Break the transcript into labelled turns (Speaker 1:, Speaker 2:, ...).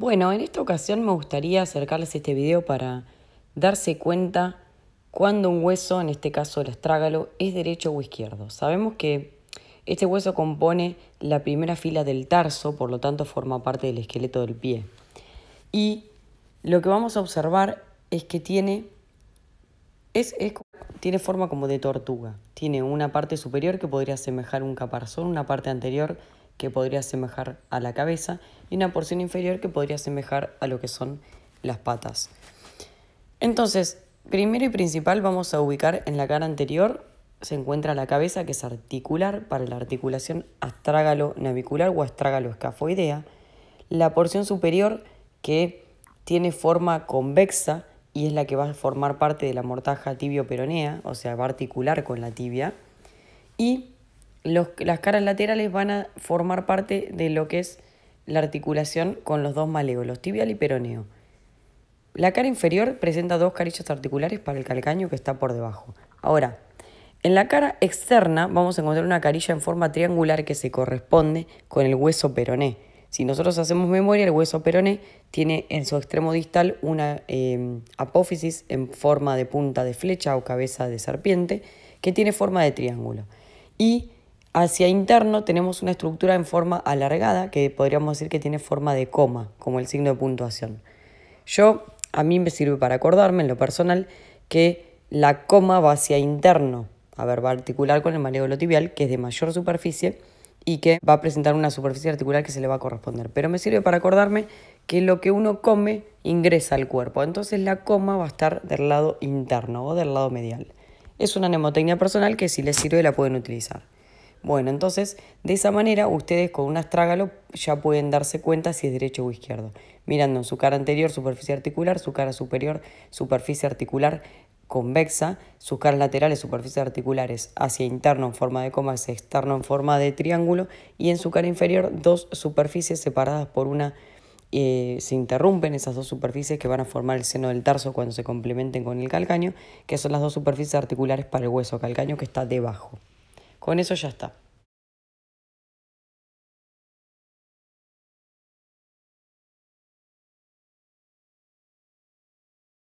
Speaker 1: Bueno, en esta ocasión me gustaría acercarles este video para darse cuenta cuando un hueso, en este caso el estrágalo, es derecho o izquierdo. Sabemos que este hueso compone la primera fila del tarso, por lo tanto forma parte del esqueleto del pie. Y lo que vamos a observar es que tiene, tiene forma como de tortuga. Tiene una parte superior que podría asemejar un caparazón, una parte anterior que podría asemejar a la cabeza, y una porción inferior que podría asemejar a lo que son las patas. Entonces, primero y principal vamos a ubicar en la cara anterior se encuentra la cabeza que es articular para la articulación astrágalo-navicular o astrágalo-escafoidea, la porción superior que tiene forma convexa y es la que va a formar parte de la mortaja tibio-peronea, o sea, va a articular con la tibia, y las caras laterales van a formar parte de lo que es la articulación con los dos los tibial y peroneo. La cara inferior presenta dos carillas articulares para el calcaño que está por debajo. Ahora, en la cara externa vamos a encontrar una carilla en forma triangular que se corresponde con el hueso peroné. Si nosotros hacemos memoria, el hueso peroné tiene en su extremo distal una em, apófisis en forma de punta de flecha o cabeza de serpiente que tiene forma de triángulo. Y Hacia interno tenemos una estructura en forma alargada que podríamos decir que tiene forma de coma, como el signo de puntuación. Yo, a mí me sirve para acordarme en lo personal que la coma va hacia interno, a ver, va a articular con el lo tibial, que es de mayor superficie y que va a presentar una superficie articular que se le va a corresponder. Pero me sirve para acordarme que lo que uno come ingresa al cuerpo, entonces la coma va a estar del lado interno o del lado medial. Es una mnemotecnia personal que si les sirve la pueden utilizar. Bueno, entonces de esa manera ustedes con un astrágalo ya pueden darse cuenta si es derecho o izquierdo, mirando en su cara anterior superficie articular, su cara superior superficie articular convexa, sus caras laterales superficies articulares hacia interno en forma de coma, hacia externo en forma de triángulo y en su cara inferior dos superficies separadas por una eh, se interrumpen esas dos superficies que van a formar el seno del tarso cuando se complementen con el calcaño, que son las dos superficies articulares para el hueso calcaño que está debajo. Con eso ya está.